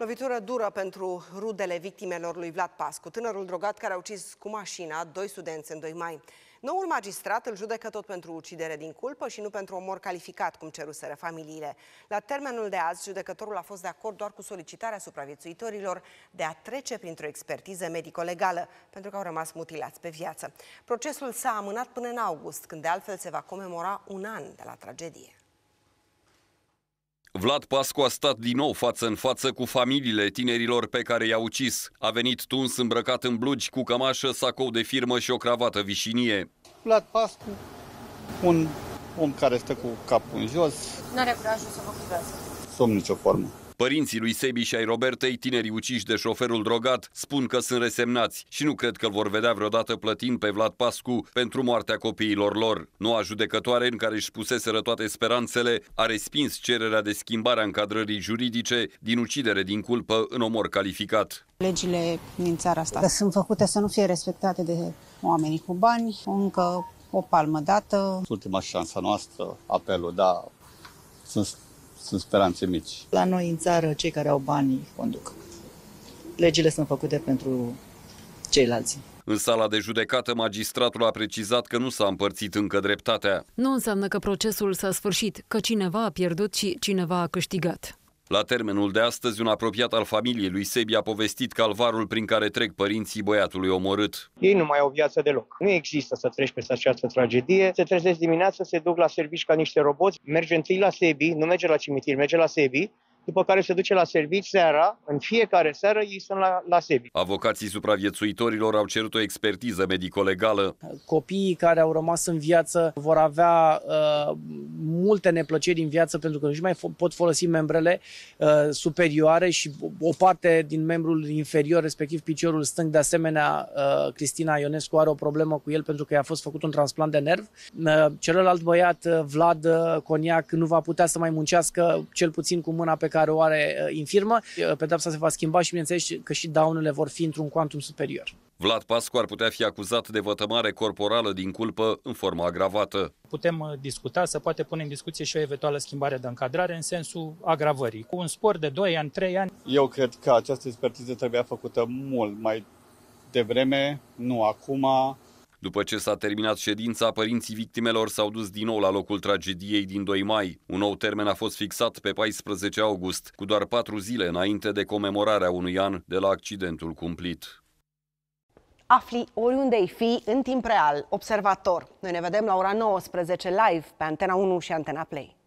Lovitură dură pentru rudele victimelor lui Vlad Pascu, tânărul drogat care a ucis cu mașina doi studenți în 2 mai. Noul magistrat îl judecă tot pentru ucidere din culpă și nu pentru omor calificat, cum ceruseră familiile. La termenul de azi, judecătorul a fost de acord doar cu solicitarea supraviețuitorilor de a trece printr-o expertiză medico-legală, pentru că au rămas mutilați pe viață. Procesul s-a amânat până în august, când de altfel se va comemora un an de la tragedie. Vlad Pascu a stat din nou față în față cu familiile tinerilor pe care i-a ucis. A venit tuns îmbrăcat în blugi cu cămașă, sacou de firmă și o cravată vișinie. Vlad Pascu, un om care stă cu capul în jos. Nu are curajul să vă Somn nicio formă. Părinții lui Sebi și ai Robertei, tinerii uciși de șoferul drogat, spun că sunt resemnați și nu cred că îl vor vedea vreodată plătind pe Vlad Pascu pentru moartea copiilor lor. Noua judecătoare, în care își puseseră toate speranțele, a respins cererea de schimbare a încadrării juridice din ucidere din culpă în omor calificat. Legile din țara asta sunt făcute să nu fie respectate de oamenii cu bani, încă o palmă dată. Ultima șansa noastră, apelul, da, sunt sunt speranțe mici. La noi în țară, cei care au banii conduc. Legile sunt făcute pentru ceilalți. În sala de judecată, magistratul a precizat că nu s-a împărțit încă dreptatea. Nu înseamnă că procesul s-a sfârșit, că cineva a pierdut și cineva a câștigat. La termenul de astăzi, un apropiat al familiei lui Sebi a povestit calvarul prin care trec părinții băiatului omorât. Ei nu mai au viață deloc. Nu există să treci peste această tragedie. Se trezesc dimineața, se duc la servici ca niște roboți, merge întâi la Sebi, nu merge la cimitir, merge la Sebi, după care se duce la servici seara, în fiecare seară ei sunt la, la servici. Avocații supraviețuitorilor au cerut o expertiză medico-legală. Copiii care au rămas în viață vor avea uh, multe neplăceri în viață pentru că nu mai pot folosi membrele uh, superioare și o parte din membrul inferior, respectiv piciorul stâng. De asemenea, uh, Cristina Ionescu are o problemă cu el pentru că i-a fost făcut un transplant de nerv. Uh, celălalt băiat, uh, Vlad uh, Coniac, nu va putea să mai muncească cel puțin cu mâna pe care care o are uh, firmă, uh, pedepsa se va schimba și bineînțeles că și daunele vor fi într-un quantum superior. Vlad Pascu ar putea fi acuzat de vătămare corporală din culpă în formă agravată. Putem uh, discuta, să poate pune în discuție și o eventuală schimbare de încadrare în sensul agravării, cu un spor de 2 ani, 3 ani. Eu cred că această expertiză trebuia făcută mult mai devreme, nu acum după ce s-a terminat ședința, părinții victimelor s-au dus din nou la locul tragediei din 2 mai. Un nou termen a fost fixat pe 14 august, cu doar patru zile înainte de comemorarea unui an de la accidentul cumplit. Afli oriunde ai fi în timp real, observator. Noi ne vedem la ora 19 live pe Antena 1 și Antena Play.